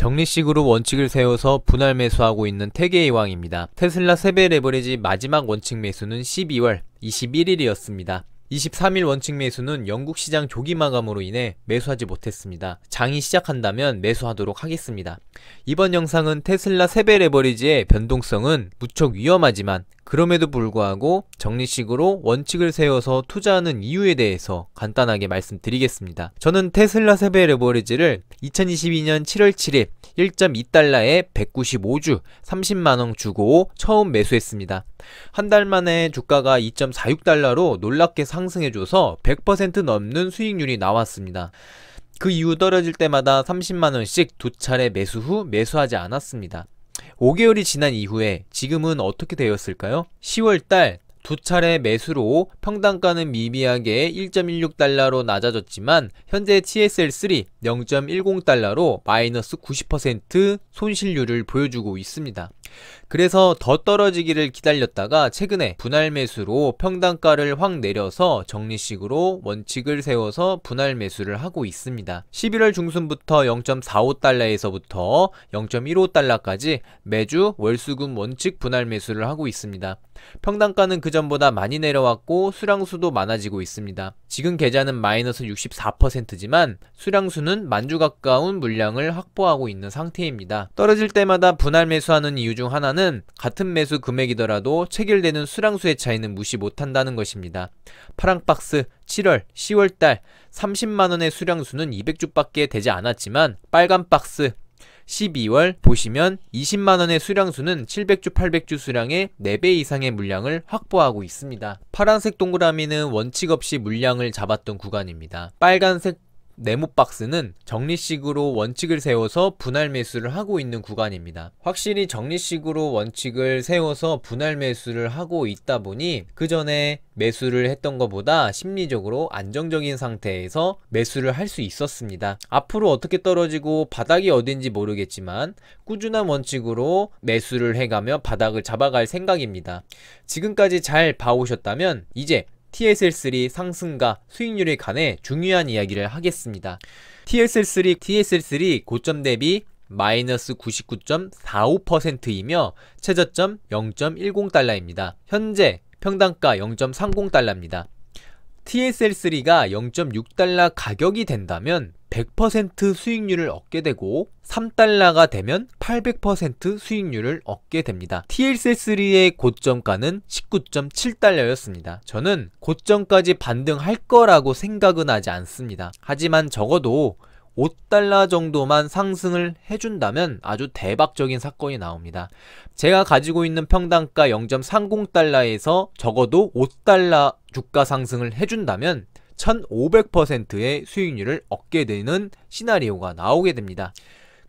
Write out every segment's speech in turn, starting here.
정리식으로 원칙을 세워서 분할 매수하고 있는 태계의 왕입니다. 테슬라 세배 레버리지 마지막 원칙 매수는 12월 21일이었습니다. 23일 원칙 매수는 영국 시장 조기 마감으로 인해 매수하지 못했습니다. 장이 시작한다면 매수하도록 하겠습니다. 이번 영상은 테슬라 세배 레버리지의 변동성은 무척 위험하지만 그럼에도 불구하고 정리식으로 원칙을 세워서 투자하는 이유에 대해서 간단하게 말씀드리겠습니다. 저는 테슬라 세배 레버리지를 2022년 7월 7일 1.2달러에 195주 30만원 주고 처음 매수했습니다. 한 달 만에 주가가 2.46달러로 놀랍게 상승해줘서 100% 넘는 수익률이 나왔습니다. 그 이후 떨어질 때마다 30만원씩 두 차례 매수 후 매수하지 않았습니다. 5개월이 지난 이후에 지금은 어떻게 되었을까요? 10월달 두 차례 매수로 평당가는 미미하게 1.16달러로 낮아졌지만 현재 TSL3 0.10달러로 마이너스 90% 손실률을 보여주고 있습니다. 그래서 더 떨어지기를 기다렸다가 최근에 분할 매수로 평단가를 확 내려서 정리식으로 원칙을 세워서 분할 매수를 하고 있습니다. 11월 중순부터 0.45달러에서부터 0.15달러까지 매주 월수금 원칙 분할 매수를 하고 있습니다. 평단가는 그전보다 많이 내려왔고 수량수도 많아지고 있습니다. 지금 계좌는 마이너스 64%지만 수량수는 만주 가까운 물량을 확보하고 있는 상태입니다. 떨어질 때마다 분할 매수하는 이유 중 하나는 투자는 같은 매수 금액이더라도 체결되는 수량수의 차이는 무시 못한다는 것입니다. 파랑박스 7월, 10월달 30만원의 수량수는 200주밖에 되지 않았지만 빨간박스 12월 보시면 20만원의 수량수는 700주 800주 수량의 4배 이상의 물량을 확보하고 있습니다. 파란색 동그라미는 원칙 없이 물량을 잡았던 구간입니다. 빨간색 네모박스는 정리식으로 원칙을 세워서 분할 매수를 하고 있는 구간입니다. 확실히 정리식으로 원칙을 세워서 분할 매수를 하고 있다 보니 그 전에 매수를 했던 것보다 심리적으로 안정적인 상태에서 매수를 할 수 있었습니다. 앞으로 어떻게 떨어지고 바닥이 어딘지 모르겠지만 꾸준한 원칙으로 매수를 해가며 바닥을 잡아갈 생각입니다. 지금까지 잘 봐오셨다면 이제 TSL3 상승과 수익률에 관해 중요한 이야기를 하겠습니다. TSL3, TSL3 고점 대비 마이너스 99.45%이며 최저점 0.10달러입니다. 현재 평당가 0.30달러입니다. TSL3가 0.6달러 가격이 된다면 100% 수익률을 얻게 되고 3달러가 되면 800% 수익률을 얻게 됩니다. TLC3의 고점가는 19.7달러였습니다. 저는 고점까지 반등할 거라고 생각은 하지 않습니다. 하지만 적어도 5달러 정도만 상승을 해준다면 아주 대박적인 사건이 나옵니다. 제가 가지고 있는 평당가 0.30달러에서 적어도 5달러 주가 상승을 해준다면 1500%의 수익률을 얻게 되는 시나리오가 나오게 됩니다.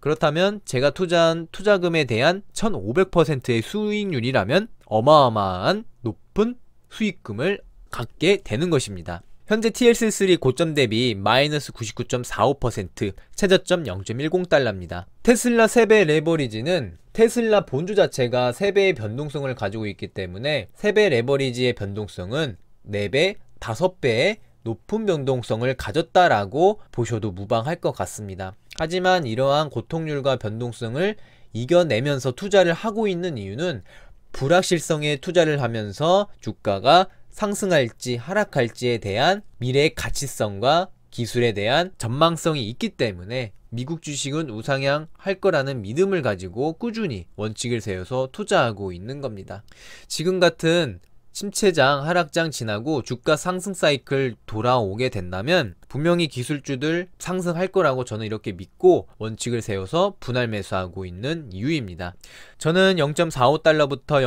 그렇다면 제가 투자한 투자금에 대한 1500%의 수익률이라면 어마어마한 높은 수익금을 갖게 되는 것입니다. 현재 TLC3 고점 대비 마이너스 99.45%, 최저점 0.10달러입니다. 테슬라 3배 레버리지는 테슬라 본주 자체가 3배의 변동성을 가지고 있기 때문에 3배 레버리지의 변동성은 4배, 5배의 높은 변동성을 가졌다라고 보셔도 무방할 것 같습니다. 하지만 이러한 고통률과 변동성을 이겨내면서 투자를 하고 있는 이유는 불확실성에 투자를 하면서 주가가 상승할지 하락할지에 대한 미래의 가치성과 기술에 대한 전망성이 있기 때문에 미국 주식은 우상향 할 거라는 믿음을 가지고 꾸준히 원칙을 세워서 투자하고 있는 겁니다. 지금 같은 침체장, 하락장 지나고 주가 상승 사이클 돌아오게 된다면 분명히 기술주들 상승할 거라고 저는 이렇게 믿고 원칙을 세워서 분할 매수하고 있는 이유입니다. 저는 0.45달러부터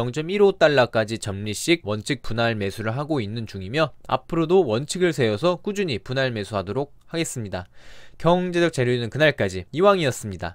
0.15달러까지 점리식 원칙 분할 매수를 하고 있는 중이며 앞으로도 원칙을 세워서 꾸준히 분할 매수하도록 하겠습니다. 경제적 재료는 그날까지 이왕이었습니다.